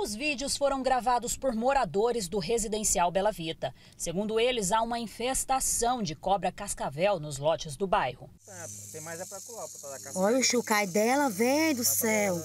Os vídeos foram gravados por moradores do residencial Bela Vita. Segundo eles, há uma infestação de cobra cascavel nos lotes do bairro. É Olha o chucai dela, velho do céu.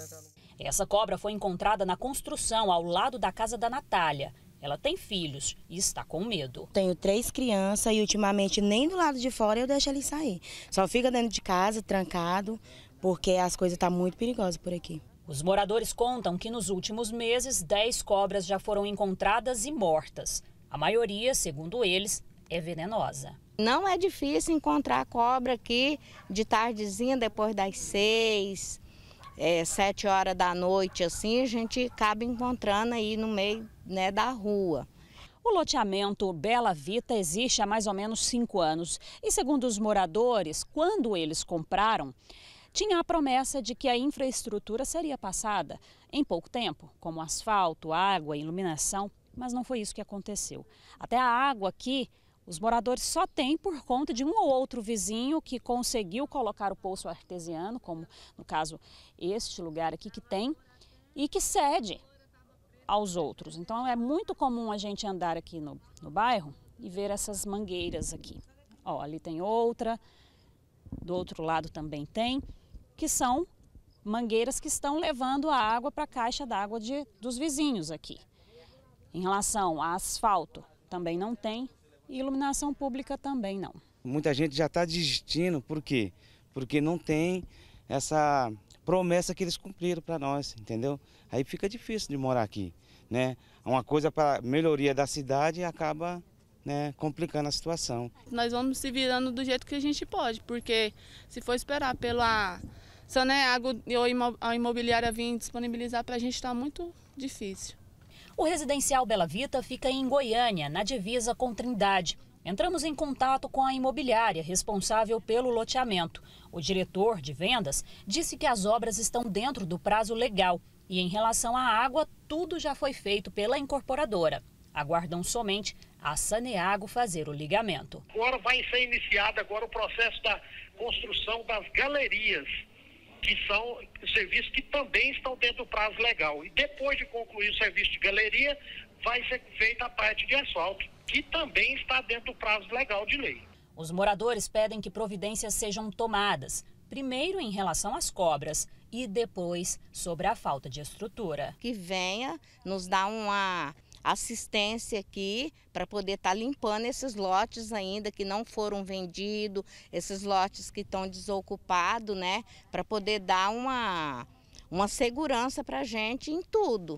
Essa cobra foi encontrada na construção ao lado da casa da Natália. Ela tem filhos e está com medo. Tenho três crianças e ultimamente nem do lado de fora eu deixo eles sair. Só fica dentro de casa, trancado, porque as coisas estão tá muito perigosas por aqui. Os moradores contam que nos últimos meses, 10 cobras já foram encontradas e mortas. A maioria, segundo eles, é venenosa. Não é difícil encontrar cobra aqui de tardezinha, depois das seis, é, sete horas da noite, assim, a gente acaba encontrando aí no meio né, da rua. O loteamento Bela Vita existe há mais ou menos cinco anos. E segundo os moradores, quando eles compraram, tinha a promessa de que a infraestrutura seria passada em pouco tempo, como asfalto, água, iluminação, mas não foi isso que aconteceu. Até a água aqui os moradores só têm por conta de um ou outro vizinho que conseguiu colocar o poço artesiano, como no caso este lugar aqui que tem, e que cede aos outros. Então é muito comum a gente andar aqui no, no bairro e ver essas mangueiras aqui. Ó, ali tem outra, do outro lado também tem que são mangueiras que estão levando a água para a caixa d'água dos vizinhos aqui. Em relação a asfalto, também não tem, e iluminação pública também não. Muita gente já está desistindo, por quê? Porque não tem essa promessa que eles cumpriram para nós, entendeu? Aí fica difícil de morar aqui, né? Uma coisa para melhoria da cidade acaba né, complicando a situação. Nós vamos se virando do jeito que a gente pode, porque se for esperar pela Saneago ou a imobiliária vir disponibilizar para a gente está muito difícil. O residencial Bela Vita fica em Goiânia, na divisa com Trindade. Entramos em contato com a imobiliária responsável pelo loteamento. O diretor de vendas disse que as obras estão dentro do prazo legal e, em relação à água, tudo já foi feito pela incorporadora aguardam somente a Saneago fazer o ligamento. Agora vai ser iniciado agora o processo da construção das galerias, que são serviços que também estão dentro do prazo legal. E depois de concluir o serviço de galeria, vai ser feita a parte de asfalto, que também está dentro do prazo legal de lei. Os moradores pedem que providências sejam tomadas, primeiro em relação às cobras e depois sobre a falta de estrutura. Que venha nos dar uma assistência aqui para poder estar tá limpando esses lotes ainda que não foram vendidos, esses lotes que estão desocupados, né? Para poder dar uma, uma segurança para a gente em tudo.